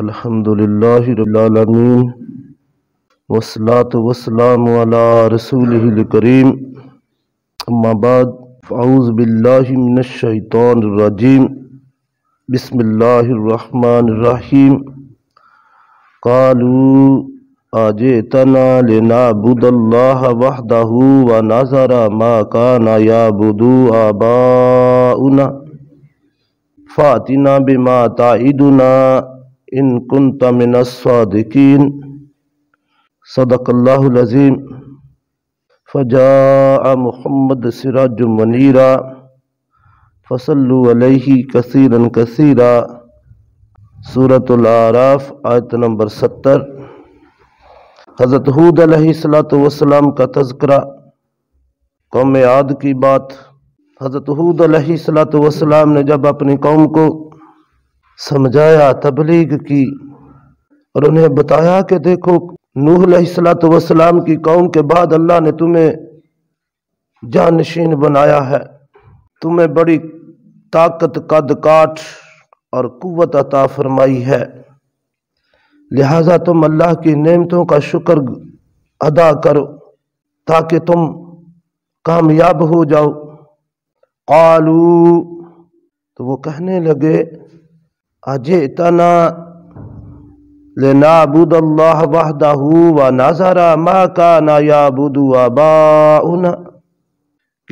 अलहमदिल्लामीन वसलात वसलाम रसूल करीम अम्माबाद फ़ाउज़ बिल्लाशैतरजीम बसमीम कालू आज तना लेना बुदल्लाह वहदहू व नाजरा मा काना या बुदू आबाउना फ़ातिना बिमा ताइदुना इन कुन सदक सदकल्लाज़ीम फ़जा महमद सिराज मनीरा फसल्ल कसीरा कसीरा सूरतलाराफ़ आयत नंबर सत्तर हज़रत हूद वसलाम का तस्करा कौम आद की बात हज़रत हूद वसलाम ने जब अपनी कौम को समझाया तबलीग की और उन्हें बताया कि देखो नूह सलात वसलाम की कौम के बाद अल्लाह ने तुम्हें जानशीन बनाया है तुम्हें बड़ी ताकत कद काठ और कुत अता फरमाई है लिहाजा तुम अल्लाह की नेमतों का शुक्र अदा करो ताकि तुम कामयाब हो जाओ आलू तो वो कहने लगे अजितना लेनाबुद अल्लाह वहदहू व नज़रा मा का नायाबुद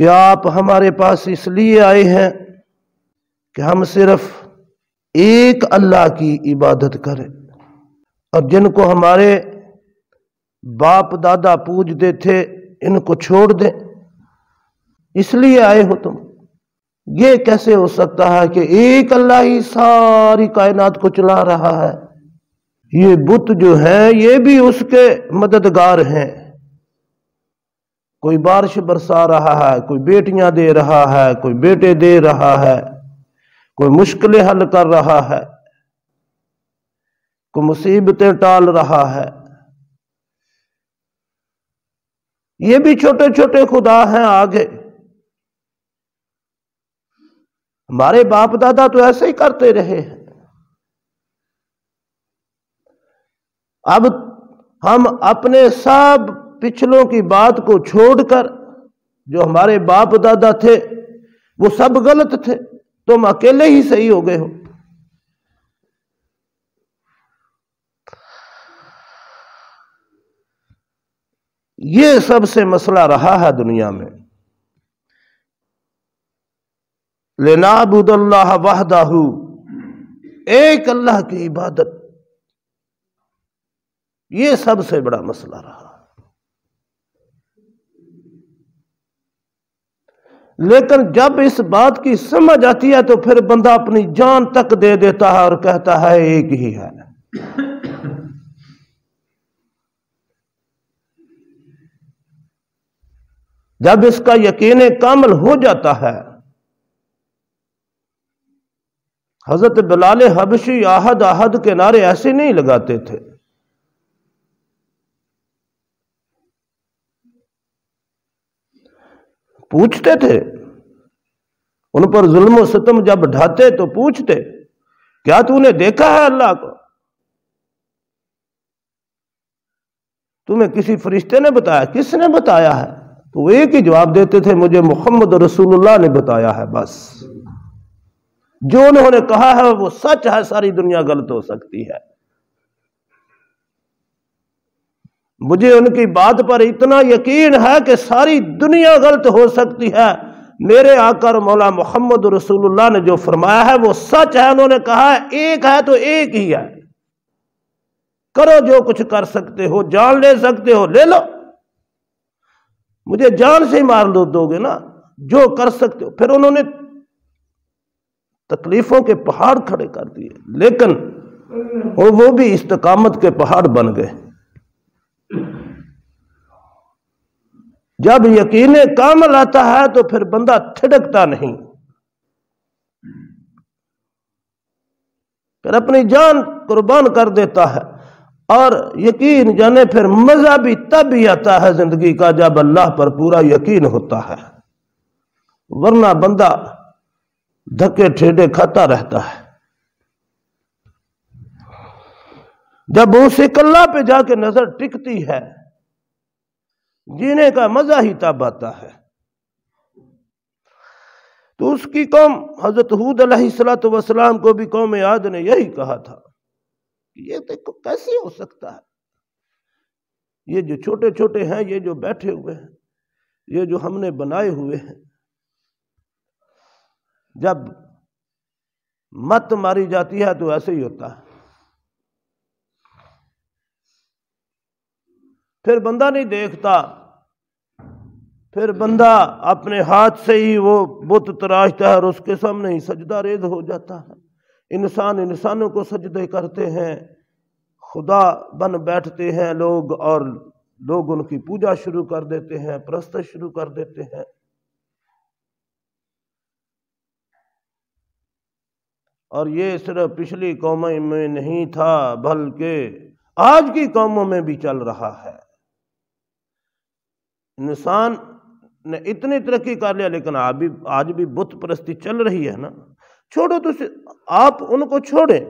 कि आप हमारे पास इसलिए आए हैं कि हम सिर्फ एक अल्लाह की इबादत करें और जिनको हमारे बाप दादा पूजते थे इनको छोड़ दें इसलिए आए हो तुम ये कैसे हो सकता है कि एक अल्लाह ही सारी कायनात को चला रहा है ये बुत जो है ये भी उसके मददगार हैं कोई बारिश बरसा रहा है कोई बेटियां दे रहा है कोई बेटे दे रहा है कोई मुश्किलें हल कर रहा है कोई मुसीबतें टाल रहा है ये भी छोटे छोटे खुदा हैं आगे हमारे बाप दादा तो ऐसे ही करते रहे हैं अब हम अपने सब पिछलों की बात को छोड़कर जो हमारे बाप दादा थे वो सब गलत थे तुम अकेले ही सही हो गए हो ये सबसे मसला रहा है दुनिया में लेनाबुदल्ला वाहदाहू एक अल्लाह की इबादत ये सबसे बड़ा मसला रहा लेकिन जब इस बात की समझ आती है तो फिर बंदा अपनी जान तक दे देता है और कहता है एक ही है जब इसका यकीन कामल हो जाता है हज़रत बिलाल हबशी आहद आहद के नारे ऐसे नहीं लगाते थे पूछते थे उन पर जुल्म सितम जब ढाते तो पूछते क्या तूने देखा है अल्लाह को तुम्हें किसी फरिश्ते ने बताया किसने बताया है तो वो एक ही जवाब देते थे मुझे मोहम्मद रसूलुल्लाह ने बताया है बस जो उन्होंने कहा है वो सच है सारी दुनिया गलत हो सकती है मुझे उनकी बात पर इतना यकीन है कि सारी दुनिया गलत हो सकती है मेरे आकर मौला मोहम्मद रसूलुल्लाह ने जो फरमाया है वो सच है उन्होंने कहा एक है तो एक ही है करो जो कुछ कर सकते हो जान ले सकते हो ले लो मुझे जान से ही मार दो दोगे ना जो कर सकते हो फिर उन्होंने तकलीफों के पहाड़ खड़े कर दिए लेकिन और वो भी इस्तकामत के पहाड़ बन गए जब यकीन कामल आता है तो फिर बंदा थिड़कता नहीं फिर अपनी जान कुर्बान कर देता है और यकीन जाने फिर मजा भी तब ही आता है जिंदगी का जब अल्लाह पर पूरा यकीन होता है वरना बंदा धक्के ठेडे खाता रहता है जब उसे कल्ला पे जाके नजर टिकती है जीने का मजा ही तब आता है तो उसकी कौम हजरत हूद सलात वसलाम को भी कौम याद ने यही कहा था कि ये देखो कैसे हो सकता है ये जो छोटे छोटे हैं ये जो बैठे हुए हैं ये जो हमने बनाए हुए हैं जब मत मारी जाती है तो ऐसे ही होता है फिर बंदा नहीं देखता फिर बंदा अपने हाथ से ही वो बुत तराशता है और उसके सामने ही सजदा रेज हो जाता है इंसान इंसानों को सजदे करते हैं खुदा बन बैठते हैं लोग और लोग उनकी पूजा शुरू कर देते हैं प्रस्त शुरू कर देते हैं और ये सिर्फ पिछली कौम में नहीं था बल्कि आज की कौमों में भी चल रहा है इंसान ने इतनी तरक्की कर लिया लेकिन आज भी आज भी बुत परस्ती चल रही है ना छोड़ो तो आप उनको छोड़ें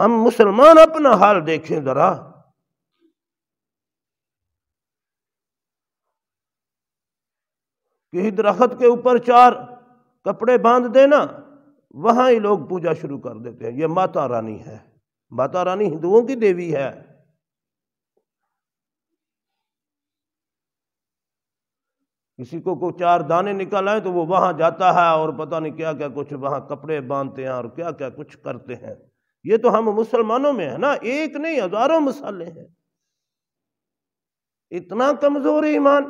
हम मुसलमान अपना हाल देखें जरा किसी दरख्त के ऊपर चार कपड़े बांध देना वहाँ ही लोग पूजा शुरू कर देते हैं ये माता रानी है माता रानी हिंदुओं की देवी है किसी को कोई चार दाने निकल आए तो वो वहां जाता है और पता नहीं क्या क्या कुछ वहां कपड़े बांधते हैं और क्या क्या कुछ करते हैं ये तो हम मुसलमानों में है ना एक नहीं हजारों मसाले हैं इतना कमजोर ईमान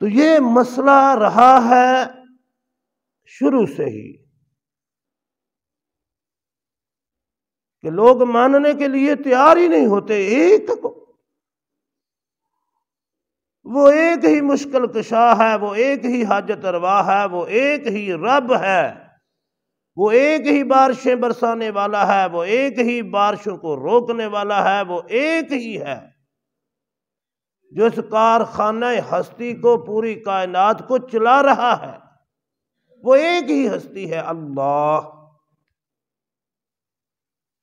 तो ये मसला रहा है शुरू से ही कि लोग मानने के लिए तैयार ही नहीं होते एक को वो एक ही मुश्किल कशा है वो एक ही हाजत रवा है वो एक ही रब है वो एक ही बारिशें बरसाने वाला है वो एक ही बारिशों को रोकने वाला है वो एक ही है जो इस कारखाना हस्ती को पूरी कायनात को चला रहा है वो एक ही हस्ती है अल्लाह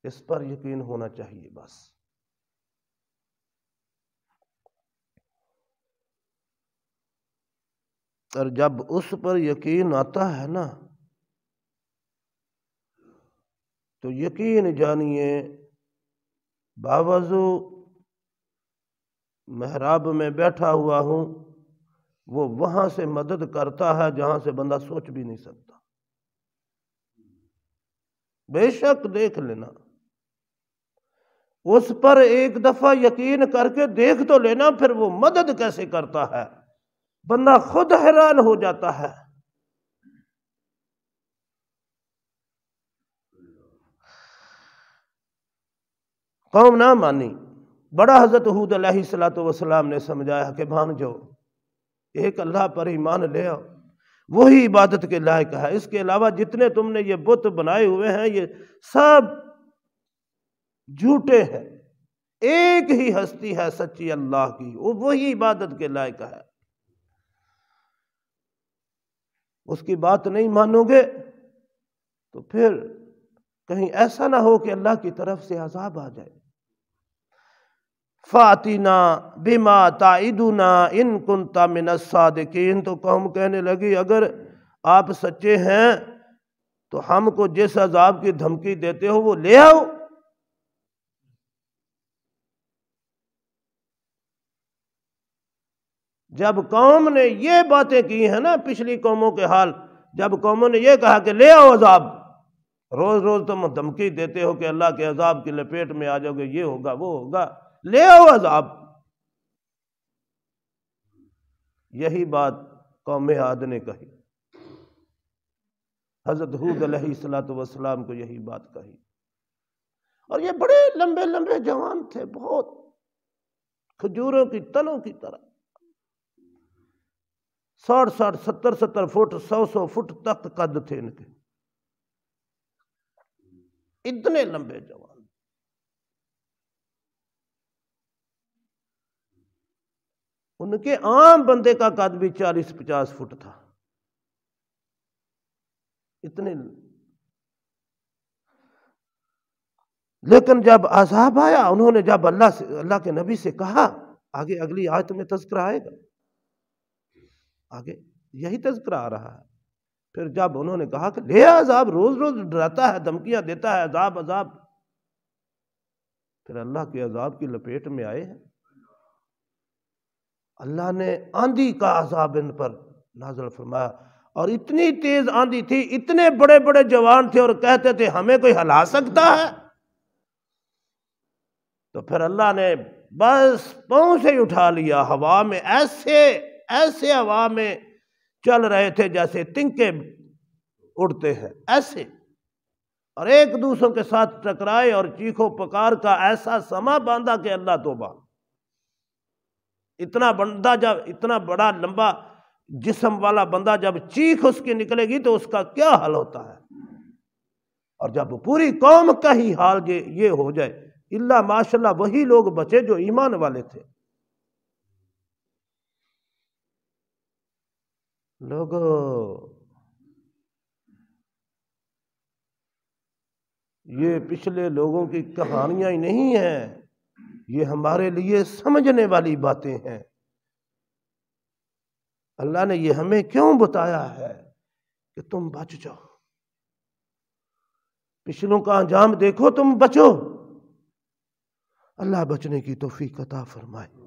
इस पर यकीन होना चाहिए बस और जब उस पर यकीन आता है ना तो यकीन जानिए बावजू महराब में बैठा हुआ हूँ वो वहाँ से मदद करता है जहाँ से बंदा सोच भी नहीं सकता बेशक देख लेना उस पर एक दफ़ा यकीन करके देख तो लेना फिर वो मदद कैसे करता है बंदा खुद हैरान हो जाता है कौम ना मानी बड़ा हज़रत हूद सलात वसलाम ने समझाया कि मान जाओ एक अल्लाह पर ही मान ले आओ वही इबादत के लायक है इसके अलावा जितने तुमने ये बुत बनाए हुए हैं ये सब झूठे हैं एक ही हस्ती है सच्ची अल्लाह की वो वही इबादत के लायक है उसकी बात नहीं मानोगे तो फिर कहीं ऐसा ना हो कि अल्लाह की तरफ से आज़ाब आ जाए फ़ातिना बिमा ताइदुना इन कुंता मिनस्सा इन तो कौम कहने लगी अगर आप सच्चे हैं तो हमको जिस अजाब की धमकी देते हो वो ले आओ जब कौम ने ये बातें की है ना पिछली कौमों के हाल जब कौमों ने यह कहा कि ले आओ अजाब रोज रोज तुम धमकी देते हो कि अल्लाह के अजाब की लपेट में आ जाओगे ये होगा वो होगा ले आओ अजाब यही बात कौम आद ने कही हजरत हूद सलात वसलाम को यही बात कही और ये बड़े लंबे लंबे जवान थे बहुत खजूरों की तलों की तरह साठ साठ सत्तर सत्तर फुट सौ सौ फुट तक कद थे इनके इतने लंबे जवान उनके आम बंदे का कद भी चालीस पचास फुट था इतने लेकिन जब अजाब आया उन्होंने जब अल्लाह से अल्लाह के नबी से कहा आगे अगली आयत में तस्करा आएगा आगे यही तस्करा आ रहा है फिर जब उन्होंने कहा कि ले अजाब रोज रोज डराता है धमकियां देता है अजाब अजाब फिर अल्लाह के अजाब की लपेट में आए हैं अल्लाह ने आंधी का अजाब इन पर नाजल फरमाया और इतनी तेज आंधी थी इतने बड़े बड़े जवान थे और कहते थे हमें कोई हला सकता है तो फिर अल्लाह ने बस पाँव से उठा लिया हवा में ऐसे ऐसे हवा में चल रहे थे जैसे तिंके उड़ते हैं ऐसे और एक दूसरों के साथ टकराए और चीखों पकार का ऐसा समा बांधा कि अल्लाह तोबा इतना बंदा जब इतना बड़ा लंबा जिसम वाला बंदा जब चीख उसकी निकलेगी तो उसका क्या हाल होता है और जब पूरी कौम का ही हाल ये ये हो जाए इल्ला माशाल्लाह वही लोग बचे जो ईमान वाले थे लोग ये पिछले लोगों की कहानियां ही नहीं है ये हमारे लिए समझने वाली बातें हैं अल्लाह ने ये हमें क्यों बताया है कि तुम बच जाओ पिछलों का अंजाम देखो तुम बचो अल्लाह बचने की तोफ़ी कता फरमाए